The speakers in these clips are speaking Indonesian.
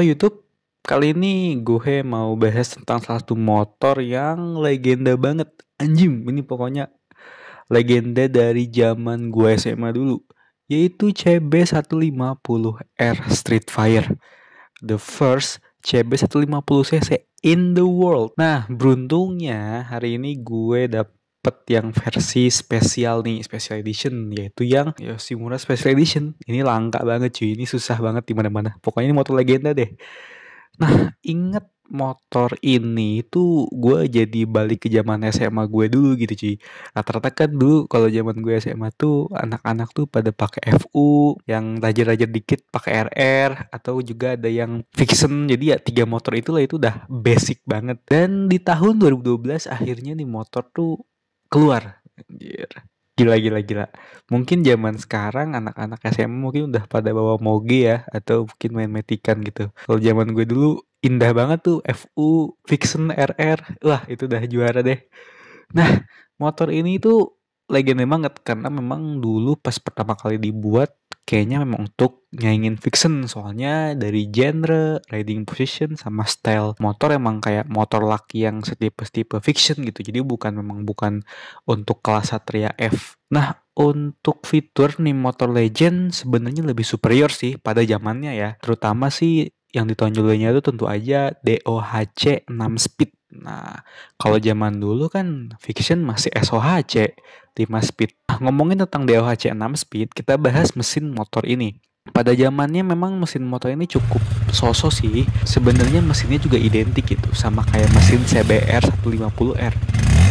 Halo oh, YouTube, kali ini gue mau bahas tentang salah satu motor yang legenda banget. Anjim, ini pokoknya legenda dari zaman gue SMA dulu, yaitu CB150R Street Fire. The first CB 150cc in the world. Nah, beruntungnya hari ini gue dapat dapet yang versi spesial nih, special edition yaitu yang Yoshimura Special Edition. Ini langka banget cuy, ini susah banget di mana-mana. Pokoknya ini motor legenda deh. Nah, inget motor ini tuh gue jadi balik ke zaman SMA gue dulu gitu cuy. Rata-rata kan dulu kalau zaman gue SMA tuh anak-anak tuh pada pakai FU, yang raja-raja dikit pakai RR atau juga ada yang fiction. Jadi ya tiga motor itulah itu udah basic banget. Dan di tahun 2012 akhirnya nih motor tuh keluar Anjir. gila gila gila mungkin zaman sekarang anak-anak SMA mungkin udah pada bawa moge ya atau mungkin main metikan gitu kalau zaman gue dulu indah banget tuh FU Vixen RR wah itu udah juara deh nah motor ini tuh legenda banget karena memang dulu pas pertama kali dibuat kayaknya memang untuk nyaingin fiction soalnya dari genre, riding position sama style motor emang kayak motor laki yang setipe setipe fiction gitu. Jadi bukan memang bukan untuk kelas Satria F. Nah, untuk fitur nih motor legend sebenarnya lebih superior sih pada zamannya ya. Terutama sih yang ditonjolnya itu tentu aja DOHC 6 speed. Nah, kalau zaman dulu kan fiction masih SOHC. 5 speed. Ah, ngomongin tentang DOHC 6 speed, kita bahas mesin motor ini. Pada zamannya memang mesin motor ini cukup soso sih. Sebenarnya mesinnya juga identik gitu sama kayak mesin CBR 150R.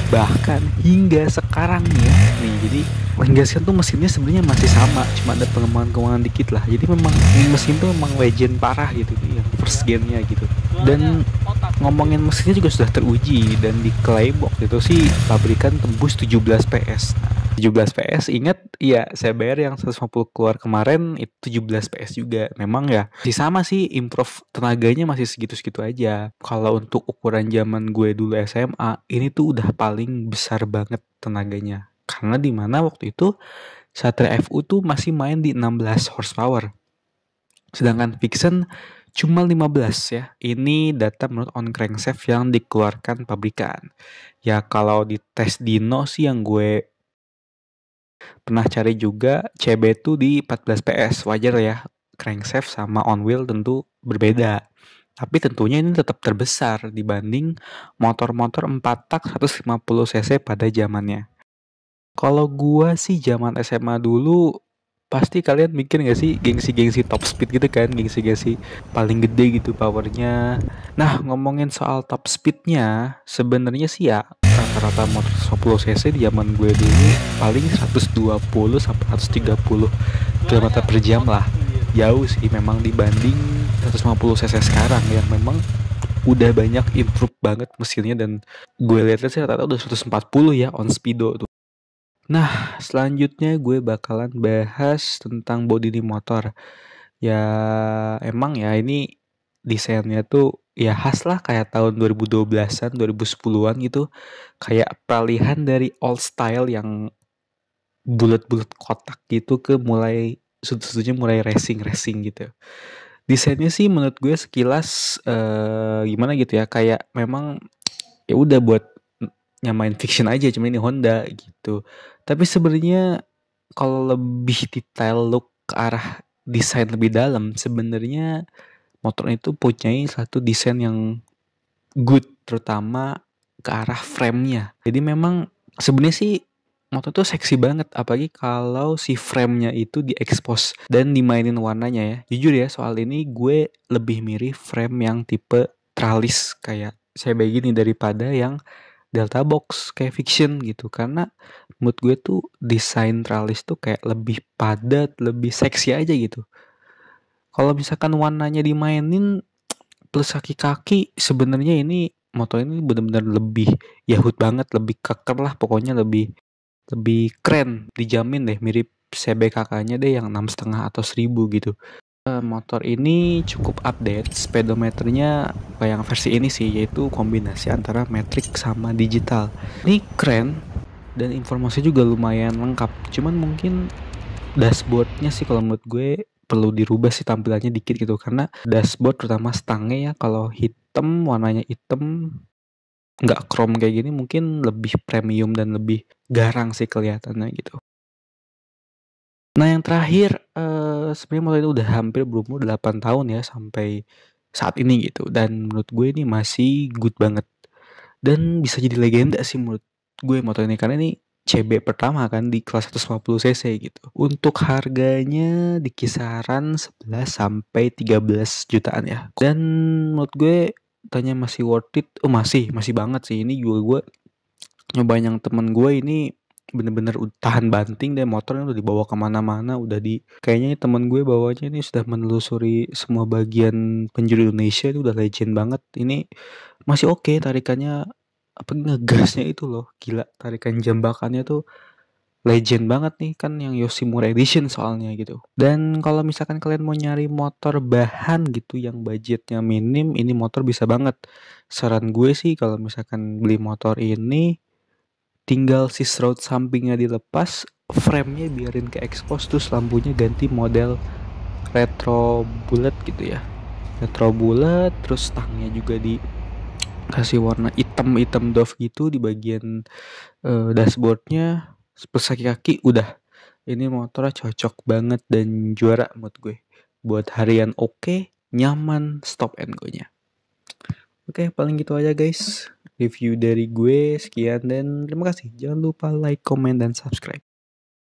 Bahkan hingga sekarang nih, ya, nih jadi hingga sekarang tuh mesinnya sebenarnya masih sama, cuma ada pengembangan-pengembangan dikit lah. Jadi memang mesin tuh memang legend parah gitu yang first gennya gitu. Dan ngomongin mesinnya juga sudah teruji dan diklaim waktu itu sih pabrikan tembus 17 PS. Nah, 17 PS ingat ya saya bayar yang 150 keluar kemarin itu 17 PS juga memang ya sih sama sih improve tenaganya masih segitu-segitu aja kalau untuk ukuran zaman gue dulu SMA ini tuh udah paling besar banget tenaganya karena di mana waktu itu Satria FU tuh masih main di 16 horsepower sedangkan Vixen cuma 15 ya. Ini data menurut on crankshaft yang dikeluarkan pabrikan. Ya kalau di tes Dino sih yang gue pernah cari juga CB itu di 14 PS. Wajar ya, crankshaft sama on wheel tentu berbeda. Tapi tentunya ini tetap terbesar dibanding motor-motor 4 tak 150 cc pada zamannya. Kalau gua sih zaman SMA dulu pasti kalian mikir gak sih gengsi-gengsi top speed gitu kan gengsi-gengsi paling gede gitu powernya nah ngomongin soal top speednya sebenarnya sih ya rata-rata motor 10 cc di zaman gue dulu paling 120 sampai 130 km per jam lah jauh sih memang dibanding 150 cc sekarang yang memang udah banyak improve banget mesinnya dan gue lihat sih rata-rata udah 140 ya on speedo tuh Nah, selanjutnya gue bakalan bahas tentang body di motor. Ya, emang ya ini desainnya tuh ya khas lah kayak tahun 2012-an, 2010-an gitu. Kayak peralihan dari old style yang bulat-bulat kotak gitu ke mulai sudut-sudutnya mulai racing-racing gitu. Desainnya sih menurut gue sekilas uh, gimana gitu ya, kayak memang ya udah buat nyamain fiction aja cuma ini Honda gitu tapi sebenarnya kalau lebih detail look ke arah desain lebih dalam sebenarnya motor itu punya satu desain yang good terutama ke arah framenya jadi memang sebenarnya sih motor tuh seksi banget apalagi kalau si framenya itu diekspos dan dimainin warnanya ya jujur ya soal ini gue lebih mirip frame yang tipe tralis kayak saya begini daripada yang Delta Box kayak fiction gitu karena mood gue tuh desain tralis tuh kayak lebih padat lebih seksi aja gitu kalau misalkan warnanya dimainin plus kaki-kaki sebenarnya ini motor ini benar-benar lebih yahut banget lebih keker lah pokoknya lebih lebih keren dijamin deh mirip CBKK-nya deh yang enam setengah atau seribu gitu Eh, motor ini cukup update speedometernya yang versi ini sih yaitu kombinasi antara metrik sama digital ini keren dan informasi juga lumayan lengkap cuman mungkin dashboardnya sih kalau menurut gue perlu dirubah sih tampilannya dikit gitu karena dashboard terutama stangnya ya kalau hitam warnanya hitam nggak chrome kayak gini mungkin lebih premium dan lebih garang sih kelihatannya gitu Nah yang terakhir, uh, sebenarnya motor itu udah hampir berumur 8 tahun ya sampai saat ini gitu dan menurut gue ini masih good banget. Dan bisa jadi legenda sih menurut gue motor ini karena ini CB pertama kan di kelas 150cc gitu. Untuk harganya di kisaran 11 sampai 13 jutaan ya. Dan menurut gue tanya masih worth it, oh masih, masih banget sih ini juga gue nyobain yang temen gue ini bener-bener tahan banting deh motornya udah dibawa kemana-mana udah di kayaknya temen gue bawanya ini sudah menelusuri semua bagian penjuru Indonesia itu udah legend banget ini masih oke okay, tarikannya apa ngegasnya itu loh gila tarikan jambakannya tuh legend banget nih kan yang Yoshimura edition soalnya gitu dan kalau misalkan kalian mau nyari motor bahan gitu yang budgetnya minim ini motor bisa banget saran gue sih kalau misalkan beli motor ini tinggal si shroud sampingnya dilepas framenya biarin ke expose terus lampunya ganti model retro bullet gitu ya retro bullet terus tangnya juga di kasih warna hitam-hitam doff gitu di bagian uh, dashboardnya plus kaki udah ini motornya cocok banget dan juara menurut gue buat harian oke okay, nyaman stop and go nya Oke, okay, paling gitu aja guys. Review dari gue sekian dan terima kasih. Jangan lupa like, comment dan subscribe.